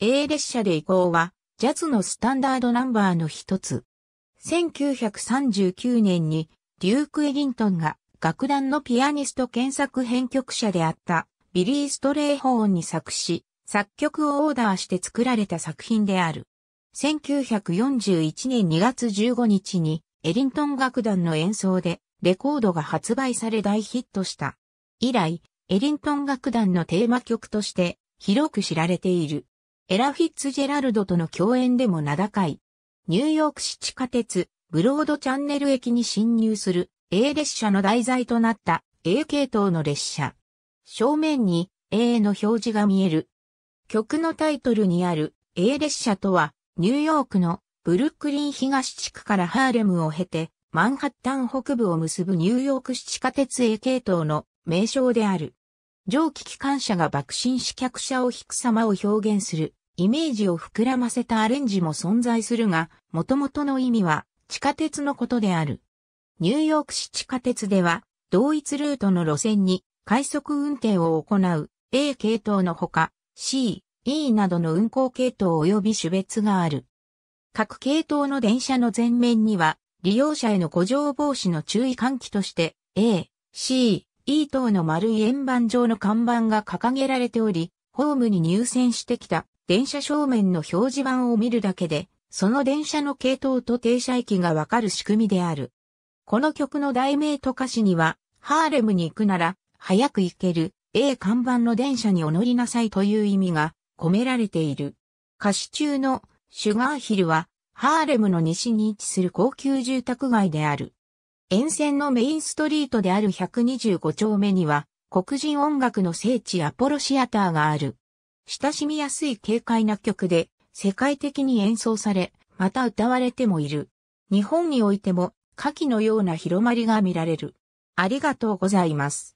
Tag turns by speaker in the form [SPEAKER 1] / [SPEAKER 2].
[SPEAKER 1] A 列車で移行は、ジャズのスタンダードナンバーの一つ。1939年に、デューク・エリントンが、楽団のピアニスト検索編曲者であった、ビリー・ストレイホーンに作詞、作曲をオーダーして作られた作品である。1941年2月15日に、エリントン楽団の演奏で、レコードが発売され大ヒットした。以来、エリントン楽団のテーマ曲として、広く知られている。エラ・フィッツジェラルドとの共演でも名高い。ニューヨーク市地下鉄、ブロードチャンネル駅に侵入する A 列車の題材となった A 系統の列車。正面に A の表示が見える。曲のタイトルにある A 列車とは、ニューヨークのブルックリン東地区からハーレムを経て、マンハッタン北部を結ぶニューヨーク市地下鉄 A 系統の名称である。蒸気機関車が爆心し客車を引く様を表現する、イメージを膨らませたアレンジも存在するが、元々の意味は地下鉄のことである。ニューヨーク市地下鉄では、同一ルートの路線に快速運転を行う A 系統のほか C、E などの運行系統及び種別がある。各系統の電車の前面には、利用者への故障防止の注意喚起として、A、C、E 等の丸い円盤状の看板が掲げられており、ホームに入線してきた電車正面の表示板を見るだけで、その電車の系統と停車駅がわかる仕組みである。この曲の題名と歌詞には、ハーレムに行くなら、早く行ける、A 看板の電車にお乗りなさいという意味が込められている。歌詞中のシュガーヒルは、ハーレムの西に位置する高級住宅街である。沿線のメインストリートである125丁目には、黒人音楽の聖地アポロシアターがある。親しみやすい軽快な曲で、世界的に演奏され、また歌われてもいる。日本においても、下記のような広まりが見られる。ありがとうございます。